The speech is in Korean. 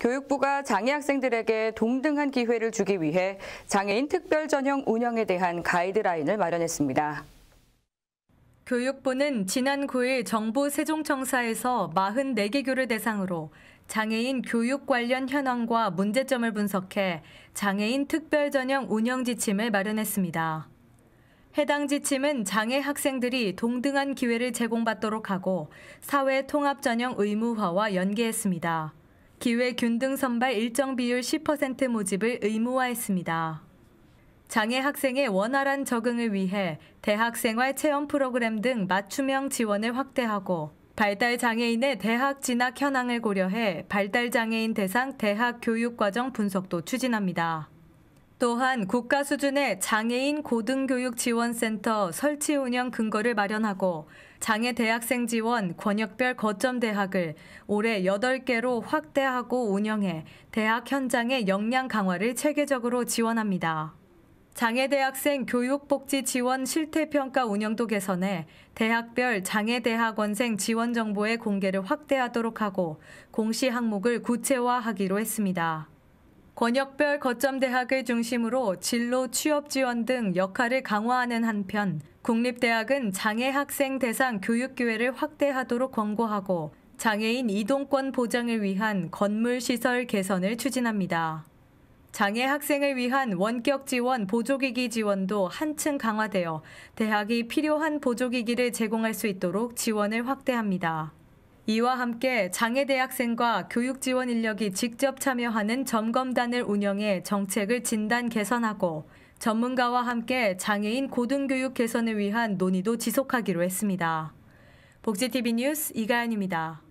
교육부가 장애 학생들에게 동등한 기회를 주기 위해 장애인 특별 전형 운영에 대한 가이드라인을 마련했습니다. 교육부는 지난 9일 정부 세종청사에서 44개 교를 대상으로 장애인 교육 관련 현황과 문제점을 분석해 장애인 특별 전형 운영 지침을 마련했습니다. 해당 지침은 장애 학생들이 동등한 기회를 제공받도록 하고 사회 통합 전형 의무화와 연계했습니다. 기회 균등 선발 일정 비율 10% 모집을 의무화했습니다. 장애 학생의 원활한 적응을 위해 대학 생활 체험 프로그램 등 맞춤형 지원을 확대하고 발달 장애인의 대학 진학 현황을 고려해 발달 장애인 대상 대학 교육 과정 분석도 추진합니다. 또한 국가 수준의 장애인 고등교육 지원센터 설치 운영 근거를 마련하고 장애 대학생 지원 권역별 거점 대학을 올해 8개로 확대하고 운영해 대학 현장의 역량 강화를 체계적으로 지원합니다. 장애대학생 교육복지 지원 실태평가 운영도 개선해 대학별 장애대학원생 지원 정보의 공개를 확대하도록 하고 공시 항목을 구체화하기로 했습니다. 권역별 거점 대학을 중심으로 진로 취업 지원 등 역할을 강화하는 한편 국립대학은 장애 학생 대상 교육 기회를 확대하도록 권고하고 장애인 이동권 보장을 위한 건물 시설 개선을 추진합니다. 장애 학생을 위한 원격 지원 보조기기 지원도 한층 강화되어 대학이 필요한 보조기기를 제공할 수 있도록 지원을 확대합니다. 이와 함께 장애대학생과 교육지원 인력이 직접 참여하는 점검단을 운영해 정책을 진단 개선하고 전문가와 함께 장애인 고등교육 개선을 위한 논의도 지속하기로 했습니다. 복지TV 뉴스 이가연입니다.